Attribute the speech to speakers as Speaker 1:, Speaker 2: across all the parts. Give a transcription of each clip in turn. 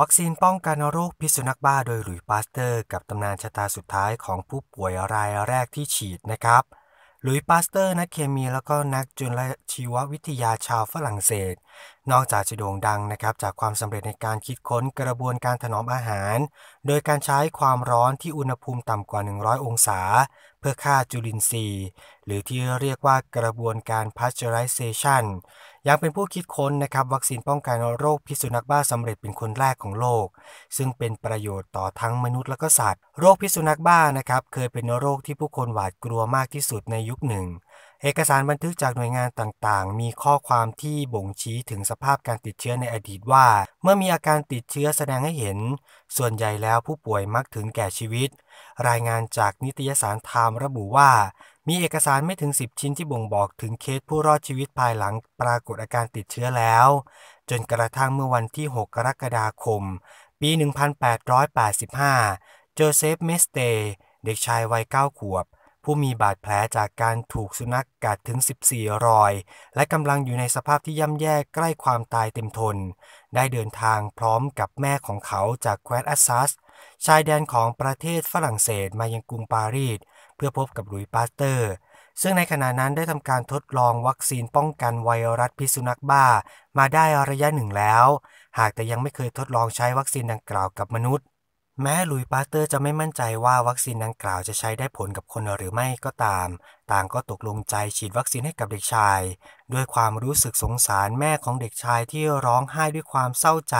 Speaker 1: วัคซีนป้องกันโรคพิษสุนัขบ้าโดยหลุยปาสเตอร์ กับตำนานชะตาสุดท้ายของผู้ป่วยรายแรกที่ฉีดนะครับ หลุยปาสเตอร์นักเคมีแล้วก็นักจุลชีววิทยาชาวฝรั่งเศส นอกจากจะโด่งดังนะครับ จากความสำเร็จในการคิดค้นกระบวนการถนอมอาหาร โดยการใช้ความร้อนที่อุณหภูมิต่ำกว่า 100 องศา เพื่อฆ่าจุลินทรีย์ หรือที่เรียกว่ากระบวนการพาสเจอไรเซชันยังเป็นผู้คิดค้นนะครับ วัคซีนป้องกันโรค พิษสุนัขบ้าสำเร็จเป็นคนแรกของโลก ซึ่งเป็นประโยชน์ต่อทั้งมนุษย์และก็สัตว์ โรคพิษสุนัขบ้านะครับ เคยเป็นโรคที่ผู้คนหวาดกลัวมากที่สุดในยุคหนึ่ง เอกสารบันทึกจากหน่วยงานต่างๆ มีข้อความที่บ่งชี้ถึงสภาพการติดเชื้อในอดีตว่า เมื่อมีอาการติดเชื้อแสดงให้เห็น ส่วนใหญ่แล้วผู้ป่วยมักถึงแก่ชีวิต รายงานจากนิตยสารไทม์ระบุว่ามีเอกสารไม่ถึง 10 ชิ้นที่บ่งบอกถึงเคสผู้รอดชีวิตภายหลังปรากฏอาการติดเชื้อแล้ว จนกระทั่งเมื่อวันที่ 6 กรกฎาคม ปี 1885 เจอเซฟ เมสเต เด็กชายวัย9ขวบ ผู้มีบาดแผลจากการถูกสุนัขกกัดถึง 14รอย และกำลังอยู่ในสภาพที่ย่ำแย่ใกล้ความตายเต็มทน ได้เดินทางพร้อมกับแม่ของเขาจากแคว้นอัสซัสชายแดนของประเทศฝรั่งเศสมายังกรุงปารีสเพื่อพบกับ หลุยปาสเตอร์ ซึ่งในขณะนั้นได้ทำการทดลองวัคซีนป้องกันไวรัสพิษสุนัขบ้า มาได้ระยะหนึ่งแล้ว หากแต่ยังไม่เคยทดลองใช้วัคซีนดังกล่าวกับมนุษย์ แม้หลุยปาสเตอร์ จะไม่มั่นใจว่าวัคซีนดังกล่าวจะใช้ได้ผลกับคนหรือไม่ก็ตาม ต่างก็ตกลงใจฉีดวัคซีนให้กับเด็กชาย ด้วยความรู้สึกสงสารแม่ของเด็กชายที่ร้องไห้ด้วยความเศร้าใจ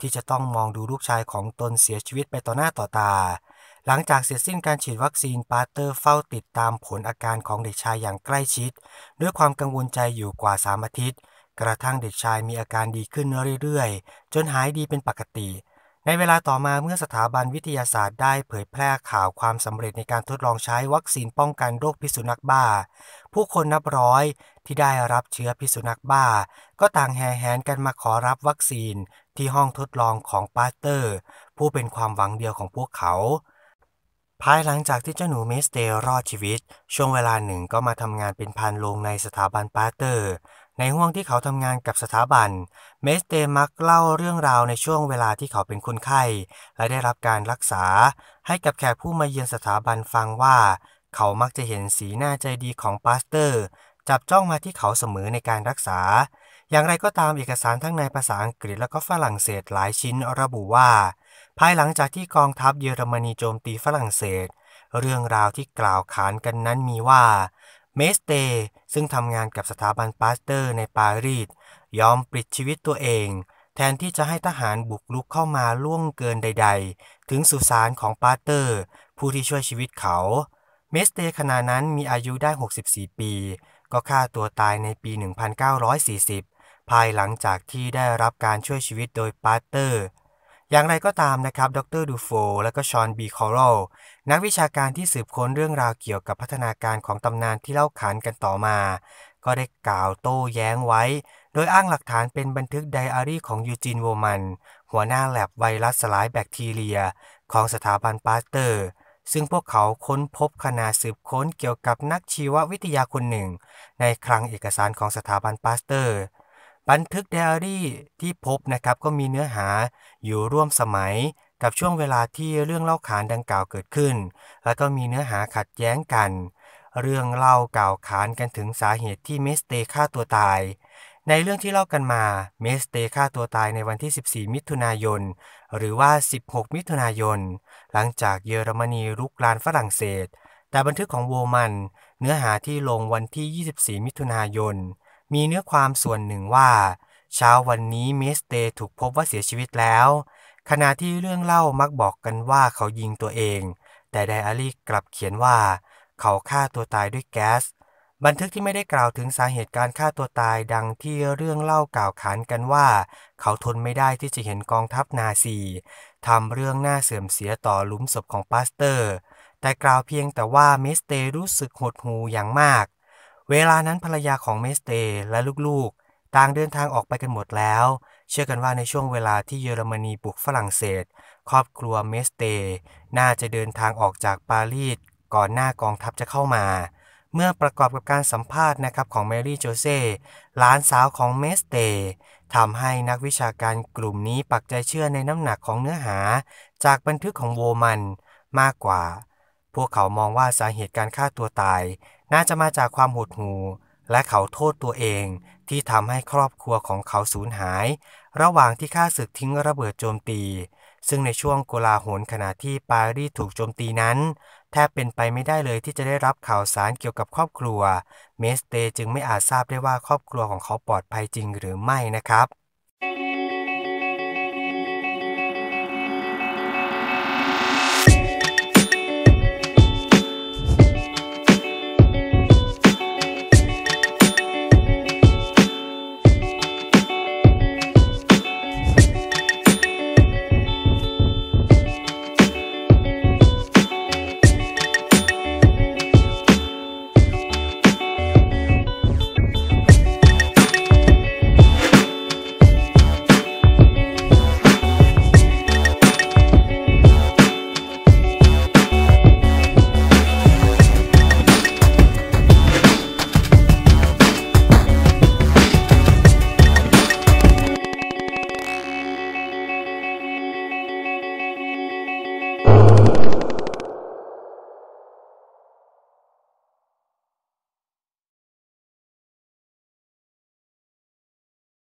Speaker 1: ที่จะต้องมองดูลูกชายของตนเสียชีวิตไปต่อหน้าต่อตาหลังจากเสร็จสิ้นการฉีดวัคซีนปาเตอร์เฝ้าติดตามผลอาการของเด็กชายอย่างใกล้ชิด ด้วยความกังวลใจอยู่กว่าสามอาทิตย์ กระทั่งเด็กชายมีอาการดีขึ้นเรื่อยๆ จนหายดีเป็นปกติ ในเวลาต่อมาเมื่อสถาบันวิทยาศาสตร์ได้เผยแพร่ข่าวความสำเร็จในการทดลองใช้วัคซีนป้องกันโรคพิษสุนัขบ้า ผู้คนนับร้อยที่ได้รับเชื้อพิษสุนัขบ้า ก็ต่างแห่แหนกันมาขอรับวัคซีนที่ห้องทดลองของปาเตอร์ ผู้เป็นความหวังเดียวของพวกเขาภายหลังจากที่เจ้าหนูเมสเตรอดชีวิต ช่วงเวลาหนึ่งก็มาทำงานเป็นพานโรงในสถาบันปาเตอร์ ในห้วงที่เขาทำงานกับสถาบัน เมสเตมักเล่าเรื่องราวในช่วงเวลาที่เขาเป็นคนไข้ และได้รับการรักษา ให้กับแขกผู้มาเยือนสถาบันฟังว่า เขามักจะเห็นสีหน้าใจดีของปาสเตอร์ จับจ้องมาที่เขาเสมอในการรักษา อย่างไรก็ตามเอกสารทั้งในภาษาอังกฤษและก็ฝรั่งเศสหลายชิ้นระบุว่าภายหลังจากที่กองทัพเยอรมนีโจมตีฝรั่งเศส เรื่องราวที่กล่าวขานกันนั้นมีว่า เมสเตซึ่งทำงานกับสถาบันปาสเตอร์ในปารีส ยอมปลิดชีวิตตัวเอง แทนที่จะให้ทหารบุกลุกเข้ามาล่วงเกินใดๆ ถึงสุสานของปาสเตอร์ ผู้ที่ช่วยชีวิตเขา เมสเตขณะนั้นมีอายุได้ 64 ปี ก็ฆ่าตัวตายในปี 1940 ภายหลังจากที่ได้รับการช่วยชีวิตโดยปาสเตอร์อย่างไรก็ตามนะครับดรดูโฟและก็ชอนบีคอรโลนักวิชาการที่สืบค้นเรื่องราวเกี่ยวกับพัฒนาการของตำนานที่เล่าขานกันต่อมา ก็ได้กล่าวโต้แย้งไว้ โดยอ้างหลักฐานเป็นบันทึกไดอารี่ของยูจินโวมันหัวหน้าแลบไวรัสสลายแบคทีเรียของสถาบันปาสเตอร์ ซึ่งพวกเขาค้นพบขณะสืบค้นเกี่ยวกับนักชีววิทยาคนหนึ่ง ในคลังเอกสารของสถาบันปาสเตอร์บันทึกไดอารี่ที่พบนะครับก็มีเนื้อหาอยู่ร่วมสมัยกับช่วงเวลาที่เรื่องเล่าขานดังกล่าวเกิดขึ้น แล้วก็มีเนื้อหาขัดแย้งกัน เรื่องเล่ากล่าวขานกันถึงสาเหตุที่เมสเตฆ่าตัวตาย ในเรื่องที่เล่ากันมาเมสเตฆ่าตัวตายในวันที่ 14 มิถุนายน หรือว่า 16 มิถุนายนหลังจากเยอรมนีรุกรานฝรั่งเศส แต่บันทึกของโวมันเนื้อหาที่ลงวันที่ 24 มิถุนายนมีเนื้อความส่วนหนึ่งว่าเช้าวันนี้เมสเตถูกพบว่าเสียชีวิตแล้ว ขณะที่เรื่องเล่ามักบอกกันว่าเขายิงตัวเอง แต่ไดอารี่กลับเขียนว่า เขาฆ่าตัวตายด้วยแก๊สบันทึกที่ไม่ได้กล่าวถึงสาเหตุการฆ่าตัวตายดังที่เรื่องเล่ากล่าวขานกันว่า เขาทนไม่ได้ที่จะเห็นกองทัพนาซีทำเรื่องน่าเสื่อมเสียต่อหลุมศพของปาสเตอร์ แต่กล่าวเพียงแต่ว่าเมสเตรู้สึกหดหูอย่างมากเวลานั้นภรรยาของเมสเตและลูกๆ ต่างเดินทางออกไปกันหมดแล้ว เชื่อกันว่าในช่วงเวลาที่เยอรมนีบุกฝรั่งเศส ครอบครัวเมสเต น่าจะเดินทางออกจากปารีสก่อนหน้ากองทัพจะเข้ามา เมื่อประกอบกับการสัมภาษณ์นะครับของแมรี่โจเซ่หลานสาวของเมสเตทำให้นักวิชาการกลุ่มนี้ปักใจเชื่อในน้ำหนักของเนื้อหา จากบันทึกของโวมันมากกว่า พวกเขามองว่าสาเหตุการฆ่าตัวตายน่าจะมาจากความหดหู่และเขาโทษตัวเอง ที่ทำให้ครอบครัวของเขาสูญหาย ระหว่างที่ข้าศึกทิ้งระเบิดโจมตี ซึ่งในช่วงโกลาหลขณะที่ปารีสถูกโจมตีนั้น แทบเป็นไปไม่ได้เลยที่จะได้รับข่าวสารเกี่ยวกับครอบครัว เมสเตจึงไม่อาจทราบได้ว่าครอบครัวของเขาปลอดภัยจริงหรือไม่นะครับ